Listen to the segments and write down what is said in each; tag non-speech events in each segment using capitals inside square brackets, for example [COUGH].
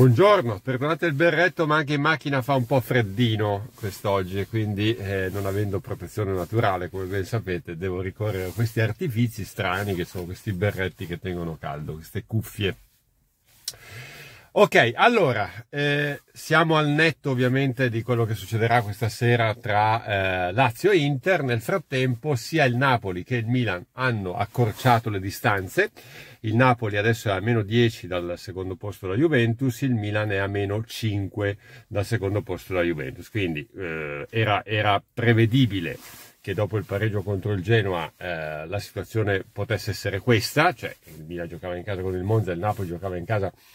Buongiorno, perdonate il berretto ma anche in macchina fa un po' freddino quest'oggi e quindi eh, non avendo protezione naturale come ben sapete devo ricorrere a questi artifici strani che sono questi berretti che tengono caldo, queste cuffie. Ok, allora, eh, siamo al netto ovviamente di quello che succederà questa sera tra eh, Lazio e Inter. Nel frattempo sia il Napoli che il Milan hanno accorciato le distanze. Il Napoli adesso è a meno 10 dal secondo posto della Juventus, il Milan è a meno 5 dal secondo posto della Juventus. Quindi eh, era, era prevedibile che dopo il pareggio contro il Genoa eh, la situazione potesse essere questa, cioè il Milan giocava in casa con il Monza, il Napoli giocava in casa con il Monza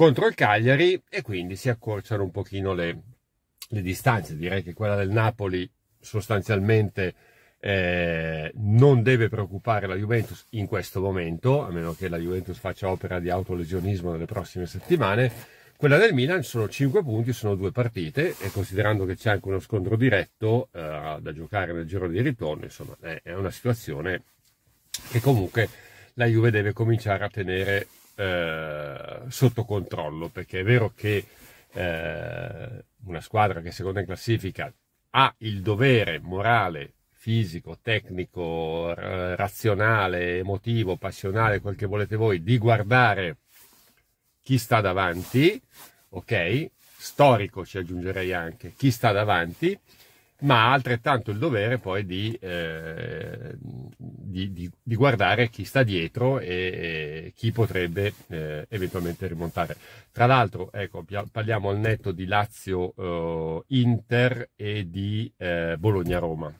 contro il Cagliari e quindi si accorciano un pochino le, le distanze. Direi che quella del Napoli sostanzialmente eh, non deve preoccupare la Juventus in questo momento, a meno che la Juventus faccia opera di autolesionismo nelle prossime settimane. Quella del Milan sono 5 punti, sono due partite e considerando che c'è anche uno scontro diretto eh, da giocare nel giro di ritorno, insomma, è una situazione che comunque la Juve deve cominciare a tenere eh, sotto controllo, perché è vero che eh, una squadra che seconda in classifica ha il dovere morale, fisico, tecnico, r- razionale, emotivo, passionale, quel che volete voi, di guardare chi sta davanti, ok? Storico ci aggiungerei anche, chi sta davanti, ma ha altrettanto il dovere poi di, eh, di, di, di guardare chi sta dietro e, e chi potrebbe eh, eventualmente rimontare. Tra l'altro, ecco, parliamo al netto di Lazio-Inter eh, e di eh, Bologna-Roma.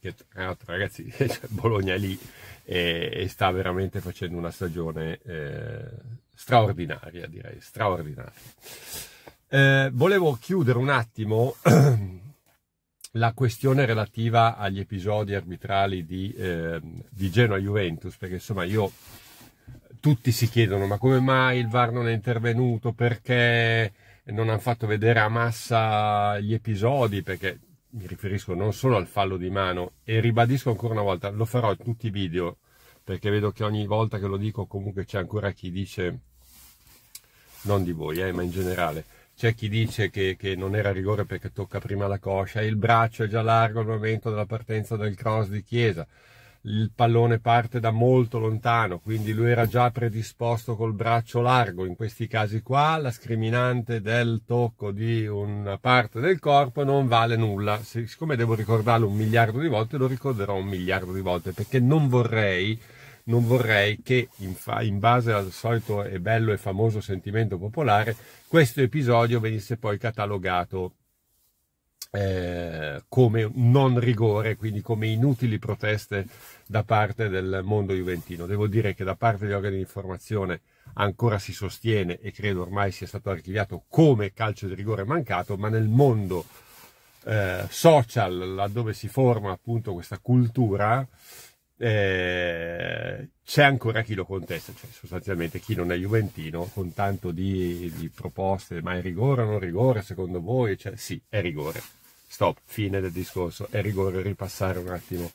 Che, tra l'altro, ragazzi, [LAUGHS] cioè, Bologna è lì e, eh, e, sta veramente facendo una stagione eh, straordinaria, direi, straordinaria. volevo chiudere un attimo [CLEARS THROAT] la questione relativa agli episodi arbitrali di, eh, di Genoa-Juventus, perché insomma io, tutti si chiedono ma come mai il VAR non è intervenuto, perché non hanno fatto vedere a massa gli episodi, perché mi riferisco non solo al fallo di mano e ribadisco ancora una volta, lo farò in tutti i video, perché vedo che ogni volta che lo dico comunque c'è ancora chi dice, non di voi, eh, ma in generale, c'è chi dice che, che, non era rigore perché tocca prima la coscia, il braccio è già largo al momento della partenza del cross di Chiesa, il pallone parte da molto lontano, quindi lui era già predisposto col braccio largo. In questi casi qua la scriminante del tocco di una parte del corpo non vale nulla. Siccome devo ricordarlo un miliardo di volte, lo ricorderò un miliardo di volte perché non vorrei non vorrei che, in, fa- in base al solito e bello e famoso sentimento popolare, questo episodio venisse poi catalogato eh, come non rigore, quindi come inutili proteste da parte del mondo juventino. Devo dire che da parte degli organi di informazione ancora si sostiene e credo ormai sia stato archiviato come calcio di rigore mancato, ma nel mondo eh, social, laddove si forma appunto questa cultura, eh, c'è ancora chi lo contesta, cioè sostanzialmente chi non è juventino con tanto di, di proposte, ma è rigore o non rigore secondo voi? Cioè, sì, è rigore. Stop, fine del discorso, è rigore ripassare un attimo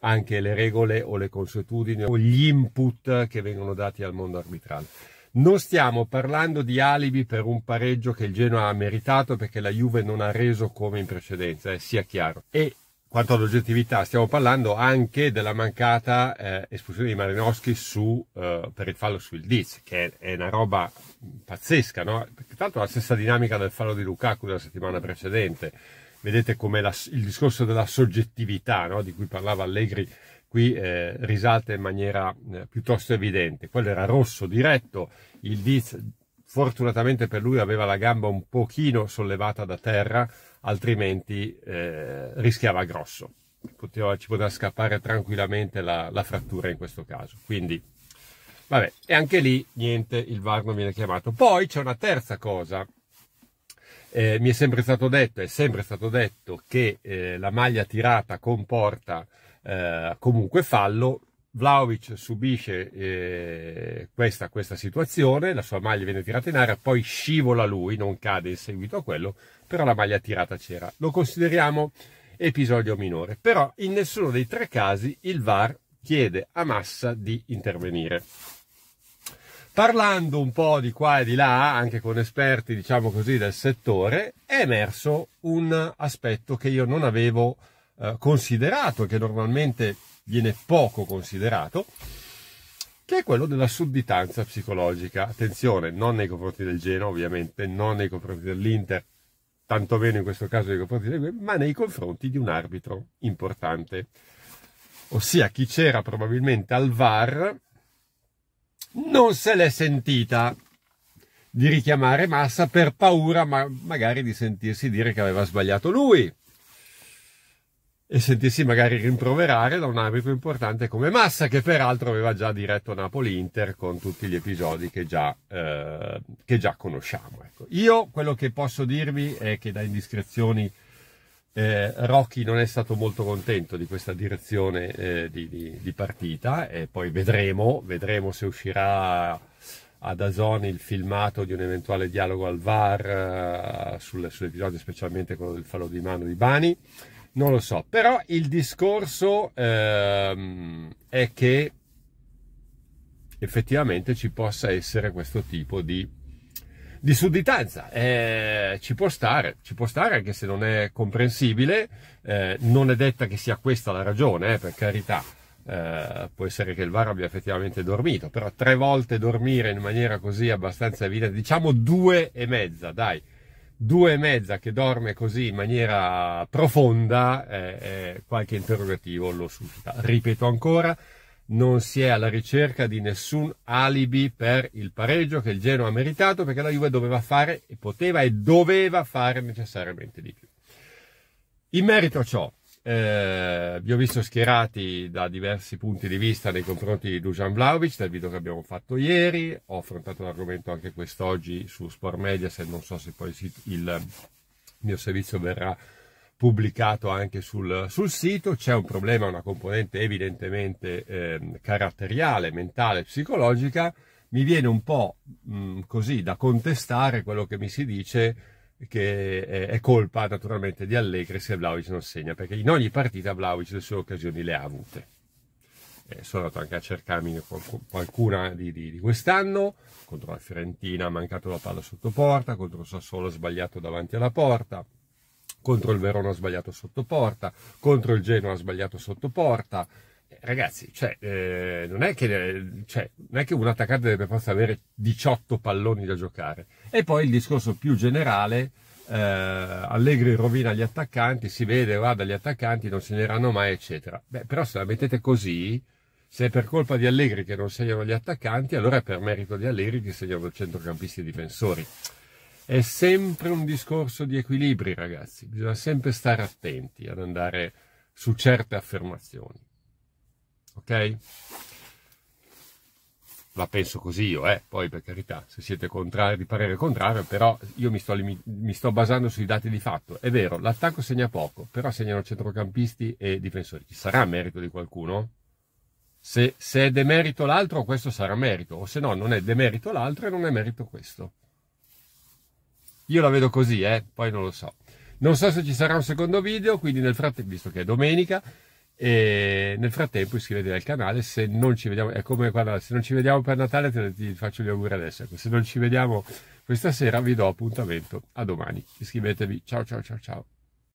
anche le regole o le consuetudini o gli input che vengono dati al mondo arbitrale. Non stiamo parlando di alibi per un pareggio che il Genoa ha meritato perché la Juve non ha reso come in precedenza, eh, sia chiaro. E quanto all'oggettività, stiamo parlando anche della mancata eh, espulsione di Malinowski su, eh, per il fallo sul Diz, che è, è, una roba pazzesca, no? Perché tanto la stessa dinamica del fallo di Lukaku della settimana precedente. Vedete come il discorso della soggettività, no? Di cui parlava Allegri, qui eh, risalta in maniera eh, piuttosto evidente. Quello era rosso diretto, Il Diz, fortunatamente per lui aveva la gamba un pochino sollevata da terra, altrimenti eh, rischiava grosso. Poteva, ci poteva scappare tranquillamente la, la, frattura in questo caso. Quindi, vabbè, e anche lì niente, il VAR non viene chiamato. Poi c'è una terza cosa. Eh, mi è sempre stato detto, è sempre stato detto che eh, la maglia tirata comporta eh, comunque fallo, Vlaovic subisce eh, questa, questa, situazione, la sua maglia viene tirata in aria, poi scivola lui, non cade in seguito a quello, però la maglia tirata c'era. Lo consideriamo episodio minore, però in nessuno dei tre casi il VAR chiede a Massa di intervenire. Parlando un po' di qua e di là, anche con esperti, diciamo così, del settore, è emerso un aspetto che io non avevo eh, considerato e che normalmente viene poco considerato, che è quello della sudditanza psicologica. Attenzione, non nei confronti del Genoa, ovviamente, non nei confronti dell'Inter, tantomeno in questo caso nei confronti del Genoa, ma nei confronti di un arbitro importante. Ossia, chi c'era probabilmente al VAR non se l'è sentita di richiamare Massa per paura ma magari di sentirsi dire che aveva sbagliato lui e sentirsi magari rimproverare da un arbitro importante come Massa, che peraltro aveva già diretto Napoli-Inter con tutti gli episodi che già, eh, che già conosciamo. Ecco. Io quello che posso dirvi è che da indiscrezioni eh, Rocchi non è stato molto contento di questa direzione eh, di, di, di, partita e poi vedremo, vedremo se uscirà ad Azoni il filmato di un eventuale dialogo al VAR eh, sull'episodio, specialmente quello del fallo di mano di Bani non lo so, però il discorso ehm, è che effettivamente ci possa essere questo tipo di, di sudditanza. Eh, ci può stare, ci può stare anche se non è comprensibile, eh, non è detta che sia questa la ragione, eh, per carità. Eh, può essere che il VAR abbia effettivamente dormito, però tre volte dormire in maniera così abbastanza evidente, diciamo due e mezza, dai, due e mezza che dorme così in maniera profonda, eh, eh, qualche interrogativo lo suscita. Ripeto ancora, non si è alla ricerca di nessun alibi per il pareggio che il Genoa ha meritato perché la Juve doveva fare e poteva e doveva fare necessariamente di più. In merito a ciò, eh, vi ho visto schierati da diversi punti di vista nei confronti di Dusan Vlaovic nel video che abbiamo fatto ieri. Ho affrontato l'argomento anche quest'oggi su Sport Media, se non so se poi il mio servizio verrà pubblicato anche sul, sul sito. C'è un problema, una componente evidentemente eh, caratteriale, mentale, psicologica. Mi viene un po' mh, mm, così da contestare quello che mi si dice che è colpa naturalmente di Allegri se Vlaovic non segna, perché in ogni partita Vlaovic le sue occasioni le ha avute. Eh, sono andato anche a cercarmi qualcuna di, di, di, quest'anno, contro la Fiorentina ha mancato la palla sotto porta, contro il Sassuolo ha sbagliato davanti alla porta, contro il Verona ha sbagliato sotto porta, contro il Genoa ha sbagliato sotto porta. Eh, ragazzi, cioè, eh, non, è che, eh, cioè, non è che un attaccante deve per avere 18 palloni da giocare e poi il discorso più generale, eh, Allegri rovina gli attaccanti, si vede, guarda, gli attaccanti non segneranno mai, eccetera. Beh, però se la mettete così, se è per colpa di Allegri che non segnano gli attaccanti, allora è per merito di Allegri che segnano centrocampisti e difensori. È sempre un discorso di equilibri, ragazzi. Bisogna sempre stare attenti ad andare su certe affermazioni. Ok? la penso così io, eh. poi per carità, se siete contrari, di parere contrario, però io mi sto, mi sto, basando sui dati di fatto. È vero, l'attacco segna poco, però segnano centrocampisti e difensori. Ci sarà merito di qualcuno? Se, se è demerito l'altro, questo sarà merito, o se no non è demerito l'altro e non è merito questo. Io la vedo così, eh? poi non lo so. Non so se ci sarà un secondo video, quindi nel frattempo, visto che è domenica, e nel frattempo iscriviti al canale se non ci vediamo è come guarda, se non ci vediamo per Natale te, ti faccio gli auguri adesso ecco, se non ci vediamo questa sera vi do appuntamento a domani iscrivetevi ciao ciao ciao ciao